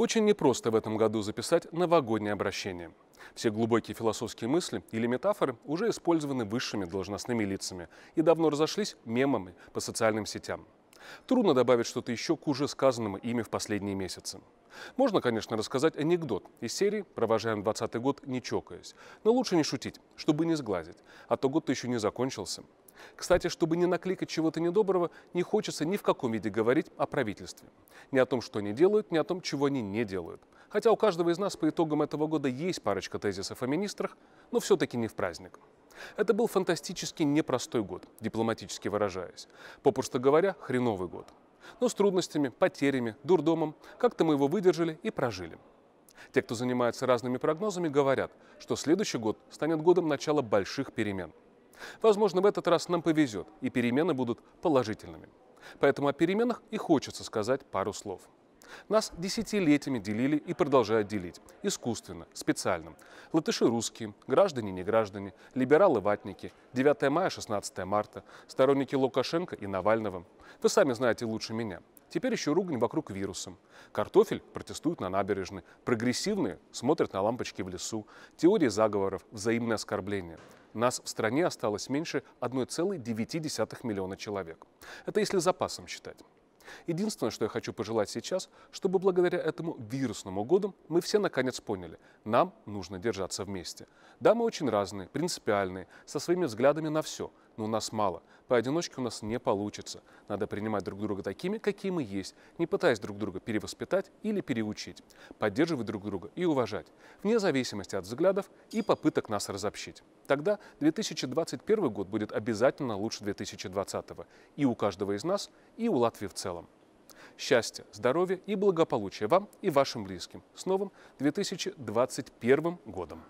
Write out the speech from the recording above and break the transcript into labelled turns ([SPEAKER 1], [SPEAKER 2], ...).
[SPEAKER 1] Очень непросто в этом году записать новогоднее обращение. Все глубокие философские мысли или метафоры уже использованы высшими должностными лицами и давно разошлись мемами по социальным сетям. Трудно добавить что-то еще к уже сказанному ими в последние месяцы. Можно, конечно, рассказать анекдот из серии «Провожаем 20 год, не чокаясь», но лучше не шутить, чтобы не сглазить, а то год-то еще не закончился – кстати, чтобы не накликать чего-то недоброго, не хочется ни в каком виде говорить о правительстве. Ни о том, что они делают, ни о том, чего они не делают. Хотя у каждого из нас по итогам этого года есть парочка тезисов о министрах, но все-таки не в праздник. Это был фантастически непростой год, дипломатически выражаясь. Попросту говоря, хреновый год. Но с трудностями, потерями, дурдомом как-то мы его выдержали и прожили. Те, кто занимается разными прогнозами, говорят, что следующий год станет годом начала больших перемен. Возможно, в этот раз нам повезет, и перемены будут положительными. Поэтому о переменах и хочется сказать пару слов. Нас десятилетиями делили и продолжают делить. Искусственно, специально. Латыши русские, граждане не граждане, либералы ватники, 9 мая, 16 марта, сторонники Лукашенко и Навального. Вы сами знаете лучше меня. Теперь еще ругань вокруг вируса. Картофель протестует на набережной. Прогрессивные смотрят на лампочки в лесу. Теории заговоров, взаимное оскорбление нас в стране осталось меньше 1,9 миллиона человек. Это если запасом считать. Единственное, что я хочу пожелать сейчас, чтобы благодаря этому вирусному году мы все наконец поняли, нам нужно держаться вместе. Да, мы очень разные, принципиальные, со своими взглядами на все, но нас мало. Поодиночке у нас не получится. Надо принимать друг друга такими, какие мы есть, не пытаясь друг друга перевоспитать или переучить. Поддерживать друг друга и уважать, вне зависимости от взглядов и попыток нас разобщить. Тогда 2021 год будет обязательно лучше 2020 и у каждого из нас, и у Латвии в целом. Счастья, здоровья и благополучия вам и вашим близким. С новым 2021 годом!